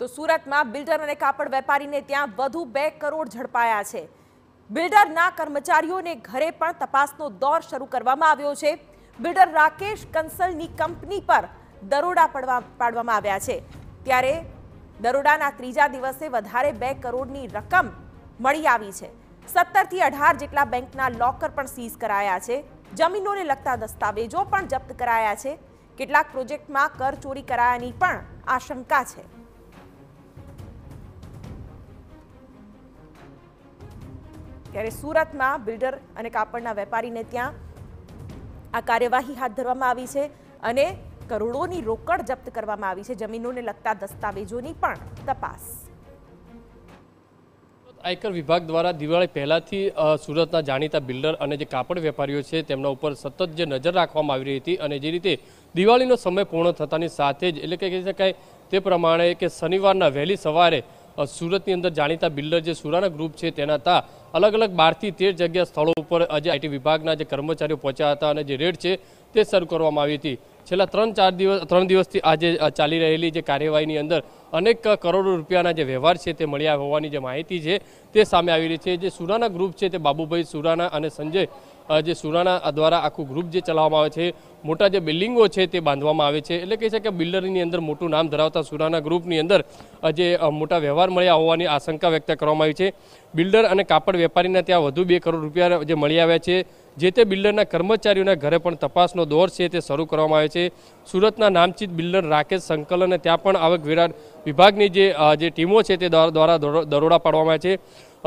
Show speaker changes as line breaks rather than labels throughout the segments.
તો સુરતમાં બિલ્ડર અને કાપડ વેપારીને ત્યાં વધુ બે કરોડ ઝડપાયા છે બિલ્ડરના કર્મચારીઓને ઘરે પણ તપાસનો દોર શરૂ કરવામાં આવ્યો છે બિલ્ડર રાકેશ કન્સલની કંપની પર દરોડા પડવા પાડવામાં આવ્યા છે ત્યારે દરોડાના ત્રીજા દિવસે વધારે બે કરોડની રકમ મળી આવી છે સત્તરથી અઢાર જેટલા બેંકના લોકર પણ સીઝ કરાયા છે જમીનોને લગતા દસ્તાવેજો પણ જપ્ત કરાયા છે કેટલાક પ્રોજેક્ટમાં કરચોરી કરાયાની પણ આશંકા છે ત્યારે સુરતમાં બિલ્ડર અને કાપડના વેપારીને ત્યાં આ કાર્યવાહી હાથ ધરવામાં આવી છે અને કરોડોની રોકડ જપ્ત કરવામાં આવી છે જમીનોને લગતા દસ્તાવેજોની પણ તપાસ
આયકર વિભાગ દ્વારા દિવાળી પહેલાંથી સુરતના જાણીતા બિલ્ડર અને જે કાપડ વેપારીઓ છે તેમના ઉપર સતત જે નજર રાખવામાં આવી રહી હતી અને જે રીતે દિવાળીનો સમય પૂર્ણ થતાની સાથે જ એટલે કે કહી શકાય તે પ્રમાણે કે શનિવારના વહેલી સવારે સુરતની અંદર જાણીતા બિલ્ડર જે સુરાના ગ્રુપ છે તેના હતા અલગ અલગ બારથી તેર જગ્યા સ્થળો ઉપર આજે આઈટી વિભાગના જે કર્મચારીઓ પહોંચ્યા હતા અને જે રેડ છે તે શરૂ કરવામાં આવી હતી છેલ્લા ત્રણ ચાર દિવસ ત્રણ દિવસથી આજે ચાલી રહેલી જે કાર્યવાહીની અંદર અનેક કરોડો રૂપિયાના જે વ્યવહાર છે તે મળ્યા હોવાની જે માહિતી છે તે સામે આવી રહી છે જે સુરાના ગ્રુપ છે તે બાબુભાઈ સુરાના અને સંજય જે સુરાણા દ્વારા આખું ગ્રુપ જે ચલાવવામાં આવે છે મોટા જે બિલ્ડિંગો છે તે બાંધવામાં આવે છે એટલે કહી શકાય બિલ્ડરની અંદર મોટું નામ ધરાવતા સુરાણા ગ્રુપની અંદર જે મોટા વ્યવહાર મળ્યા હોવાની આશંકા વ્યક્ત કરવામાં આવી છે બિલ્ડર અને કાપડ વેપારીને ત્યાં વધુ બે કરોડ રૂપિયા જે મળી આવ્યા છે જે તે બિલ્ડરના કર્મચારીઓના ઘરે પણ તપાસનો દોર છે તે શરૂ કરવામાં આવે છે સુરતના નામચિત બિલ્ડર રાકેશ સંકલન ત્યાં પણ આવકવેરા વિભાગની જે ટીમો છે તે દ્વારા દરોડા પાડવામાં આવે છે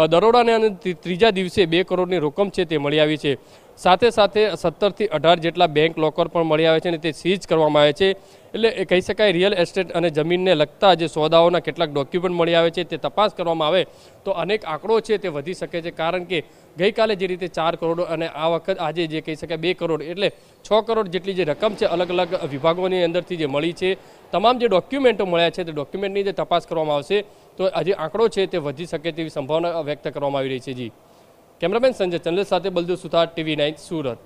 દરોડાને અને ત્રીજા દિવસે બે કરોડની રકમ છે તે મળી આવી છે સાથે સાથે સત્તરથી અઢાર જેટલા બેંક લોકર પણ મળી આવે છે અને તે સીઝ કરવામાં આવે છે એટલે એ કહી શકાય રિયલ એસ્ટેટ અને જમીનને લગતા જે સોદાઓના કેટલાક ડોક્યુમેન્ટ મળી આવે છે તે તપાસ કરવામાં આવે તો અનેક આંકડો છે તે વધી શકે છે કારણ કે ગઈકાલે જે રીતે ચાર કરોડ અને આ વખત આજે જે કહી શકાય બે કરોડ એટલે છ કરોડ જેટલી જે રકમ છે અલગ અલગ વિભાગોની અંદરથી જે મળી છે તમામ જે ડોક્યુમેન્ટો મળ્યા છે તે ડોક્યુમેન્ટની જે તપાસ કરવામાં આવશે તો આજે આંકડો છે તે વધી શકે તેવી સંભાવના વ્યક્ત કરવામાં આવી રહી છે જી કેમેરામેન સંજય ચંદ્ર સાથે બલદેવ સુથાર ટીવી નાઇન સુરત